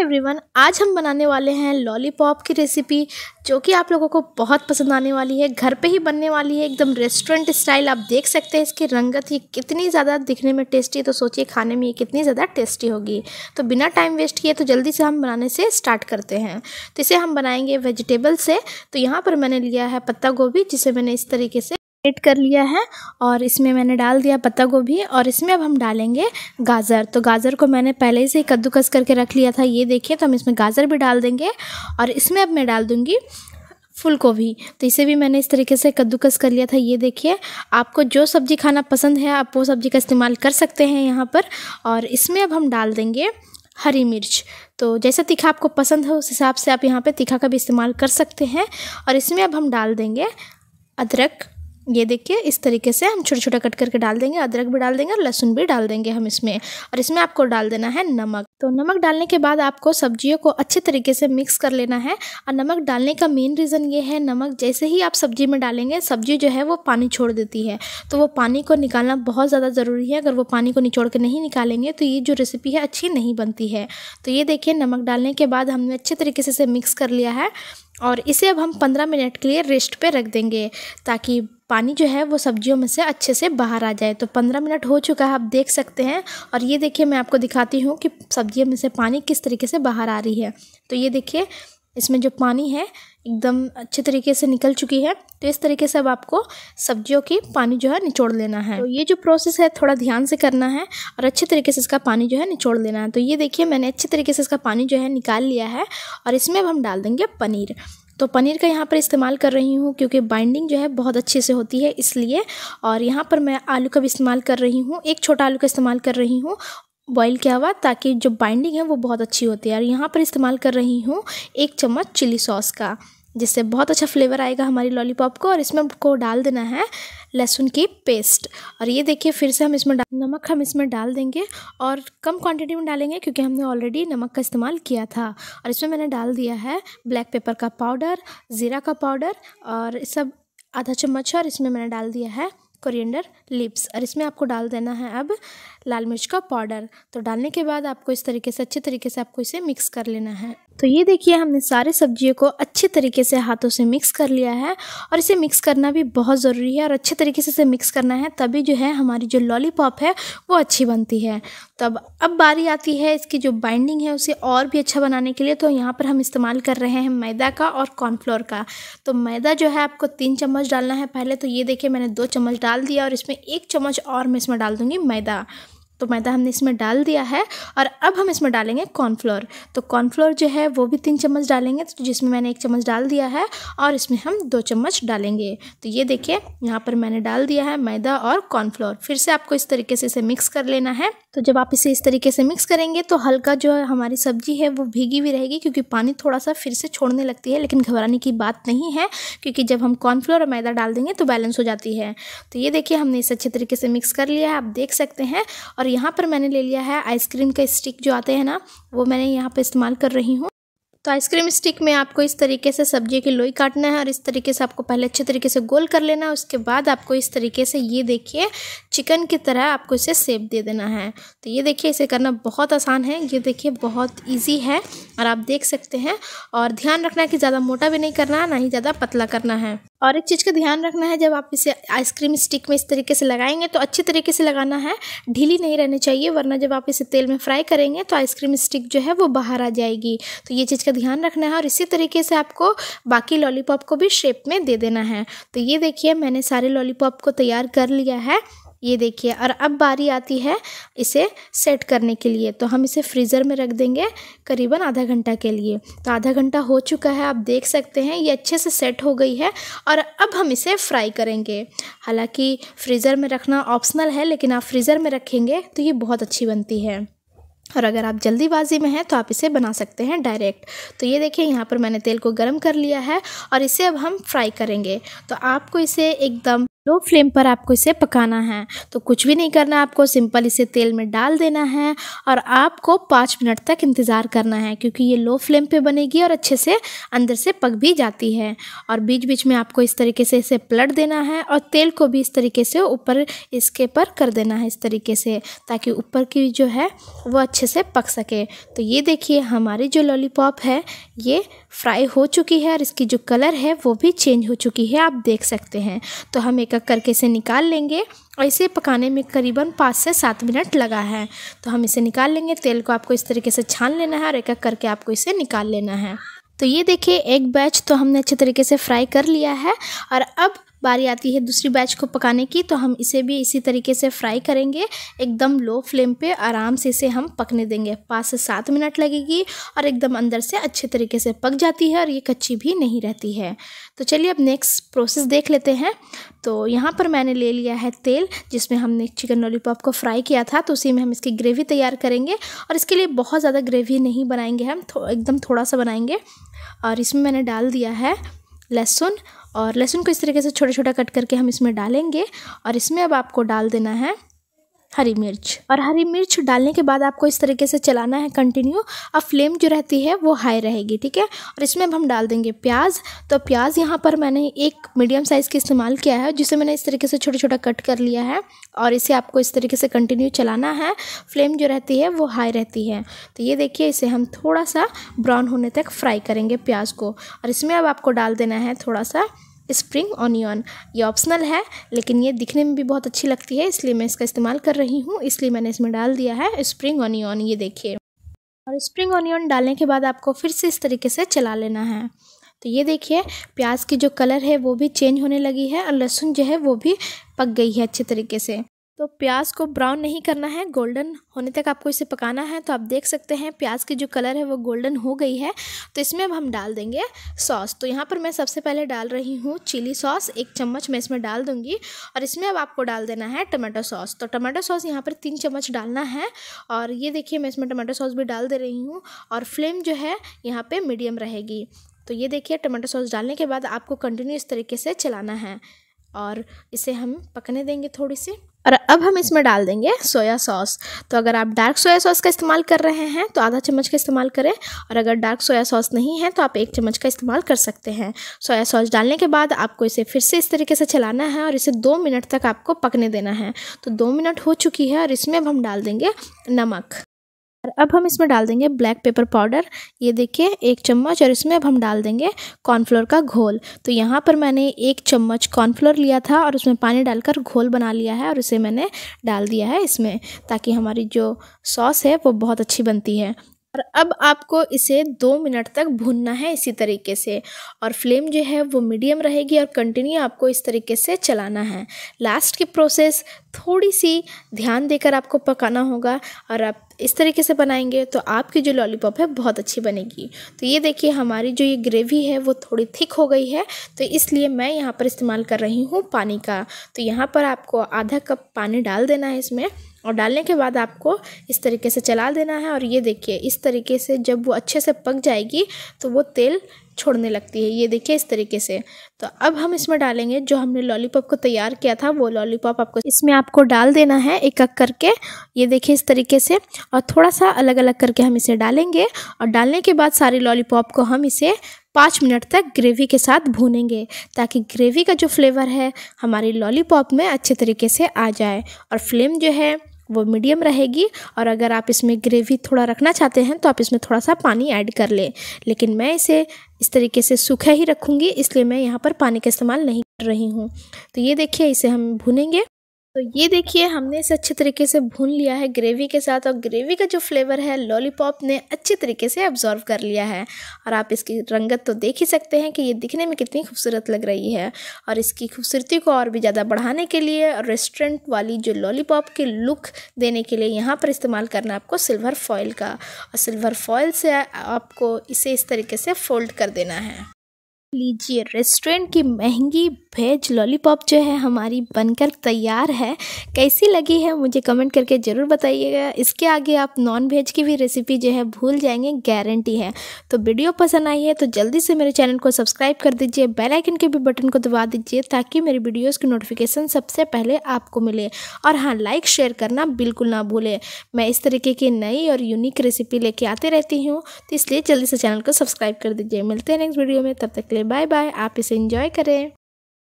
everyone आज हम बनाने वाले हैं लॉलीपॉप की रेसिपी जो कि आप लोगों को बहुत पसंद आने वाली है घर पे ही बनने वाली है एकदम रेस्टोरेंट स्टाइल आप देख सकते हैं इसकी रंगत ये कितनी ज़्यादा दिखने में टेस्टी है तो सोचिए खाने में ये कितनी ज़्यादा टेस्टी होगी तो बिना टाइम वेस्ट किए तो जल्दी से हम बनाने से स्टार्ट करते हैं तो इसे हम बनाएंगे वेजिटेबल से तो यहाँ पर मैंने लिया है पत्ता गोभी जिसे मैंने इस तरीके से एड कर लिया है और इसमें मैंने डाल दिया पत्ता गोभी और इसमें अब हम डालेंगे गाजर तो गाजर को मैंने पहले से ही कद्दूकस करके रख लिया था ये देखिए तो हम इसमें गाजर भी डाल देंगे और इसमें अब मैं डाल दूँगी फुल गोभी तो इसे भी मैंने इस तरीके से कद्दूकस कर लिया था ये देखिए आपको जो सब्ज़ी खाना पसंद है आप वो सब्ज़ी का इस्तेमाल कर सकते हैं यहाँ पर और इसमें अब हम डाल देंगे हरी मिर्च तो जैसा तीखा आपको पसंद है उस हिसाब से आप यहाँ पे तीखा का भी इस्तेमाल कर सकते हैं और इसमें अब हम डाल देंगे अदरक ये देखिए इस तरीके से हम छोटा छोटा कट करके डाल देंगे अदरक भी डाल देंगे और लहसुन भी डाल देंगे हम इसमें और इसमें आपको डाल देना है नमक तो नमक डालने के बाद आपको सब्जियों को अच्छे तरीके से मिक्स कर लेना है और नमक डालने का मेन रीज़न ये है नमक जैसे ही आप सब्जी में डालेंगे सब्जी जो है वो पानी छोड़ देती है तो वो पानी को निकालना बहुत ज़्यादा ज़रूरी है अगर वो पानी को निचोड़ के नहीं निकालेंगे तो ये जो रेसिपी है अच्छी नहीं बनती है तो ये देखिए नमक डालने के बाद हमने अच्छे तरीके से इसे मिक्स कर लिया है और इसे अब हम पंद्रह मिनट के लिए रेस्ट पर रख देंगे ताकि पानी जो है वो सब्जियों में से अच्छे से बाहर आ जाए तो पंद्रह मिनट हो चुका है आप देख सकते हैं और ये देखिए मैं आपको दिखाती हूँ कि सब्जियों में से पानी किस तरीके से बाहर आ रही है तो ये देखिए इसमें जो पानी है एकदम अच्छे तरीके से निकल चुकी है तो इस तरीके से अब आपको सब्जियों की पानी जो है निचोड़ लेना है तो ये जो प्रोसेस है थोड़ा ध्यान से करना है और अच्छे तरीके से इसका पानी जो है निचोड़ लेना है तो ये देखिए मैंने अच्छे तरीके से इसका पानी जो है निकाल लिया है और इसमें अब हम डाल देंगे पनीर तो पनीर का यहाँ पर इस्तेमाल कर रही हूँ क्योंकि बाइंडिंग जो है बहुत अच्छे से होती है इसलिए और यहाँ पर मैं आलू का भी इस्तेमाल कर रही हूँ एक छोटा आलू का इस्तेमाल कर रही हूँ बॉईल किया हुआ ताकि जो बाइंडिंग है वो बहुत अच्छी होती है और यहाँ पर इस्तेमाल कर रही हूँ एक चम्मच चिली सॉस का जिससे बहुत अच्छा फ्लेवर आएगा हमारी लॉलीपॉप को और इसमें हमको डाल देना है लहसुन की पेस्ट और ये देखिए फिर से हम इसमें नमक हम इसमें डाल देंगे और कम क्वांटिटी में डालेंगे क्योंकि हमने ऑलरेडी नमक का इस्तेमाल किया था और इसमें मैंने डाल दिया है ब्लैक पेपर का पाउडर ज़ीरा का पाउडर और सब आधा चम्मच और इसमें मैंने डाल दिया है कोरिएंडर लिप्स और इसमें आपको डाल देना है अब लाल मिर्च का पाउडर तो डालने के बाद आपको इस तरीके से अच्छे तरीके से आपको इसे मिक्स कर लेना है तो ये देखिए हमने सारे सब्जियों को अच्छे तरीके से हाथों से मिक्स कर लिया है और इसे मिक्स करना भी बहुत ज़रूरी है और अच्छे तरीके से इसे मिक्स करना है तभी जो है हमारी जो लॉलीपॉप है वो अच्छी बनती है तब अब बारी आती है इसकी जो बाइंडिंग है उसे और भी अच्छा बनाने के लिए तो यहाँ पर हम इस्तेमाल कर रहे हैं मैदा का और कॉर्नफ्लोर का तो मैदा जो है आपको तीन चम्मच डालना है पहले तो ये देखिए मैंने दो चम्मच डाल दिया और इसमें एक चम्मच और मैं इसमें डाल दूँगी मैदा तो मैदा हमने इसमें डाल दिया है और अब हम इसमें डालेंगे कॉर्नफ्लोर तो कॉर्नफ्लोर जो है वो भी तीन चम्मच डालेंगे तो जिसमें मैंने एक चम्मच डाल दिया है और इसमें हम दो चम्मच डालेंगे तो ये देखिए यहाँ पर मैंने डाल दिया है मैदा और कॉर्नफ्लोर फिर से आपको इस तरीके से इसे मिक्स कर लेना है तो जब आप इसे इस तरीके से मिक्स करेंगे तो हल्का जो हमारी सब्जी है वो भीगी हुई रहेगी क्योंकि पानी थोड़ा सा फिर से छोड़ने लगती है लेकिन घबराने की बात नहीं है क्योंकि जब हम कॉर्नफ्लोर और मैदा डाल देंगे तो बैलेंस हो जाती है तो ये देखिए हमने इसे अच्छे तरीके से मिक्स कर लिया है आप देख सकते हैं और यहाँ पर मैंने ले लिया है आइसक्रीम के स्टिक जो आते हैं ना वो मैंने यहाँ पर इस्तेमाल कर रही हूँ तो आइसक्रीम स्टिक में आपको इस तरीके से सब्जी की लोई काटना है और इस तरीके से आपको पहले अच्छे तरीके से गोल कर लेना है उसके बाद आपको इस तरीके से ये देखिए चिकन की तरह आपको इसे सेब दे देना है तो ये देखिए इसे करना बहुत आसान है ये देखिए बहुत ईजी है और आप देख सकते हैं और ध्यान रखना है कि ज़्यादा मोटा भी नहीं करना है ना ही ज़्यादा पतला करना है और एक चीज़ का ध्यान रखना है जब आप इसे आइसक्रीम स्टिक में इस तरीके से लगाएंगे तो अच्छे तरीके से लगाना है ढीली नहीं रहनी चाहिए वरना जब आप इसे तेल में फ्राई करेंगे तो आइसक्रीम स्टिक जो है वो बाहर आ जाएगी तो ये चीज़ का ध्यान रखना है और इसी तरीके से आपको बाकी लॉलीपॉप को भी शेप में दे देना है तो ये देखिए मैंने सारे लॉलीपॉप को तैयार कर लिया है ये देखिए और अब बारी आती है इसे सेट करने के लिए तो हम इसे फ्रीज़र में रख देंगे करीबन आधा घंटा के लिए तो आधा घंटा हो चुका है आप देख सकते हैं ये अच्छे से सेट हो गई है और अब हम इसे फ्राई करेंगे हालांकि फ्रीज़र में रखना ऑप्शनल है लेकिन आप फ्रीज़र में रखेंगे तो ये बहुत अच्छी बनती है और अगर आप जल्दीबाजी में हैं तो आप इसे बना सकते हैं डायरेक्ट तो ये देखिए यहाँ पर मैंने तेल को गर्म कर लिया है और इसे अब हम फ्राई करेंगे तो आपको इसे एकदम लो तो फ्लेम पर आपको इसे पकाना है तो कुछ भी नहीं करना आपको सिंपल इसे तेल में डाल देना है और आपको पाँच मिनट तक इंतज़ार करना है क्योंकि ये लो फ्लेम पे बनेगी और अच्छे से अंदर से पक भी जाती है और बीच बीच में आपको इस तरीके से इसे पलट देना है और तेल को भी इस तरीके से ऊपर इसके पर कर देना है इस तरीके से ताकि ऊपर की जो है वो अच्छे से पक सके तो ये देखिए हमारी जो लॉलीपॉप है ये फ्राई हो चुकी है और इसकी जो कलर है वो भी चेंज हो चुकी है आप देख सकते हैं तो हम एक अलग करके इसे निकाल लेंगे और इसे पकाने में करीबन पाँच से सात मिनट लगा है तो हम इसे निकाल लेंगे तेल को आपको इस तरीके से छान लेना है और एक एक करके आपको इसे निकाल लेना है तो ये देखिए एक बैच तो हमने अच्छे तरीके से फ्राई कर लिया है और अब बारी आती है दूसरी बैच को पकाने की तो हम इसे भी इसी तरीके से फ्राई करेंगे एकदम लो फ्लेम पे आराम से इसे हम पकने देंगे पाँच से सात मिनट लगेगी और एकदम अंदर से अच्छे तरीके से पक जाती है और ये कच्ची भी नहीं रहती है तो चलिए अब नेक्स्ट प्रोसेस देख लेते हैं तो यहाँ पर मैंने ले लिया है तेल जिसमें हमने चिकन लॉलीपॉप को फ्राई किया था तो उसी में हम इसकी ग्रेवी तैयार करेंगे और इसके लिए बहुत ज़्यादा ग्रेवी नहीं बनाएंगे हम थो, एकदम थोड़ा सा बनाएंगे और इसमें मैंने डाल दिया है लहसुन और लहसुन को इस तरीके से छोटा छोटा कट करके हम इसमें डालेंगे और इसमें अब आपको डाल देना है हरी मिर्च और हरी मिर्च डालने के बाद आपको इस तरीके से चलाना है कंटिन्यू अब फ्लेम जो रहती है वो हाई रहेगी ठीक है और इसमें अब हम डाल देंगे प्याज तो प्याज यहाँ पर मैंने एक मीडियम साइज़ के इस्तेमाल किया है जिसे मैंने इस तरीके से छोटा छोटा कट कर लिया है और इसे आपको इस तरीके से कंटिन्यू चलाना है फ्लेम जो रहती है वो हाई रहती है तो ये देखिए इसे हम थोड़ा सा ब्राउन होने तक फ्राई करेंगे प्याज को और इसमें अब आपको डाल देना है थोड़ा सा स्प्रिंग ऑनियन ये ऑप्शनल है लेकिन ये दिखने में भी बहुत अच्छी लगती है इसलिए मैं इसका इस्तेमाल कर रही हूँ इसलिए मैंने इसमें डाल दिया है स्प्रिंग ऑनियन ये देखिए और स्प्रिंग ऑनियन डालने के बाद आपको फिर से इस तरीके से चला लेना है तो ये देखिए प्याज की जो कलर है वो भी चेंज होने लगी है और लहसुन जो है वो भी पक गई है अच्छे तरीके से तो प्याज को ब्राउन नहीं करना है गोल्डन होने तक आपको इसे पकाना है तो आप देख सकते हैं प्याज की जो कलर है वो गोल्डन हो गई है तो इसमें अब हम डाल देंगे सॉस तो यहाँ पर मैं सबसे पहले डाल रही हूँ चिली सॉस एक चम्मच मैं इसमें डाल दूँगी और इसमें अब आपको डाल देना है टमाटो सॉस तो टमाटो सॉस यहाँ पर तीन चम्मच डालना है और ये देखिए मैं इसमें टमाटो सॉस भी डाल दे रही हूँ और फ्लेम जो है यहाँ पर मीडियम रहेगी तो ये देखिए टमाटो सॉस डालने के बाद आपको कंटिन्यू इस तरीके से चलाना है और इसे हम पकने देंगे थोड़ी सी और अब हम इसमें डाल देंगे सोया सॉस तो अगर आप डार्क सोया सॉस का इस्तेमाल कर रहे हैं तो आधा चम्मच का इस्तेमाल करें और अगर डार्क सोया सॉस नहीं है तो आप एक चम्मच का इस्तेमाल कर सकते हैं सोया सॉस डालने के बाद आपको इसे फिर से इस तरीके से चलाना है और इसे दो मिनट तक आपको पकने देना है तो दो मिनट हो चुकी है और इसमें अब हम डाल देंगे नमक और अब हम इसमें डाल देंगे ब्लैक पेपर पाउडर ये देखिए एक चम्मच और इसमें अब हम डाल देंगे कॉर्नफ्लोर का घोल तो यहाँ पर मैंने एक चम्मच कॉर्नफ्लोर लिया था और उसमें पानी डालकर घोल बना लिया है और उसे मैंने डाल दिया है इसमें ताकि हमारी जो सॉस है वो बहुत अच्छी बनती है और अब आपको इसे दो मिनट तक भूनना है इसी तरीके से और फ्लेम जो है वो मीडियम रहेगी और कंटिन्यू आपको इस तरीके से चलाना है लास्ट की प्रोसेस थोड़ी सी ध्यान देकर आपको पकाना होगा और आप इस तरीके से बनाएंगे तो आपकी जो लॉलीपॉप है बहुत अच्छी बनेगी तो ये देखिए हमारी जो ये ग्रेवी है वो थोड़ी थिक हो गई है तो इसलिए मैं यहाँ पर इस्तेमाल कर रही हूँ पानी का तो यहाँ पर आपको आधा कप पानी डाल देना है इसमें और डालने के बाद आपको इस तरीके से चला देना है और ये देखिए इस तरीके से जब वो अच्छे से पक जाएगी तो वो तेल छोड़ने लगती है ये देखिए इस तरीके से तो अब हम इसमें डालेंगे जो हमने लॉलीपॉप को तैयार किया था वो लॉलीपॉप आपको इसमें आपको डाल देना है एक एक करके ये देखिए इस तरीके से और थोड़ा सा अलग अलग करके हम इसे डालेंगे और डालने के बाद सारे लॉलीपॉप को हम इसे पाँच मिनट तक ग्रेवी के साथ भूनेंगे ताकि ग्रेवी का जो फ्लेवर है हमारी लॉलीपॉप में अच्छे तरीके से आ जाए और फ्लेम जो है वो मीडियम रहेगी और अगर आप इसमें ग्रेवी थोड़ा रखना चाहते हैं तो आप इसमें थोड़ा सा पानी ऐड कर लें लेकिन मैं इसे इस तरीके से सूखा ही रखूँगी इसलिए मैं यहाँ पर पानी का इस्तेमाल नहीं कर रही हूँ तो ये देखिए इसे हम भुनेंगे तो ये देखिए हमने इसे अच्छे तरीके से भून लिया है ग्रेवी के साथ और ग्रेवी का जो फ्लेवर है लॉलीपॉप ने अच्छे तरीके से ऑब्जॉर्व कर लिया है और आप इसकी रंगत तो देख ही सकते हैं कि ये दिखने में कितनी खूबसूरत लग रही है और इसकी खूबसूरती को और भी ज़्यादा बढ़ाने के लिए और रेस्टोरेंट वाली जो लॉलीपॉप की लुक देने के लिए यहाँ पर इस्तेमाल करना आपको सिल्वर फॉयल का और सिल्वर फॉयल से आपको इसे इस तरीके से फोल्ड कर देना है लीजिए रेस्टोरेंट की महंगी भेज लॉलीपॉप जो है हमारी बनकर तैयार है कैसी लगी है मुझे कमेंट करके ज़रूर बताइएगा इसके आगे आप नॉन भेज की भी रेसिपी जो है भूल जाएंगे गारंटी है तो वीडियो पसंद आई है तो जल्दी से मेरे चैनल को सब्सक्राइब कर दीजिए बेल आइकन के भी बटन को दबा दीजिए ताकि मेरी वीडियोज़ की नोटिफिकेशन सबसे पहले आपको मिले और हाँ लाइक शेयर करना बिल्कुल ना भूलें मैं इस तरीके की नई और यूनिक रेसिपी लेके आते रहती हूँ तो इसलिए जल्दी से चैनल को सब्सक्राइब कर दीजिए मिलते हैं नेक्स्ट वीडियो में तब तक ले बाय बाय आप इसे इंजॉय करें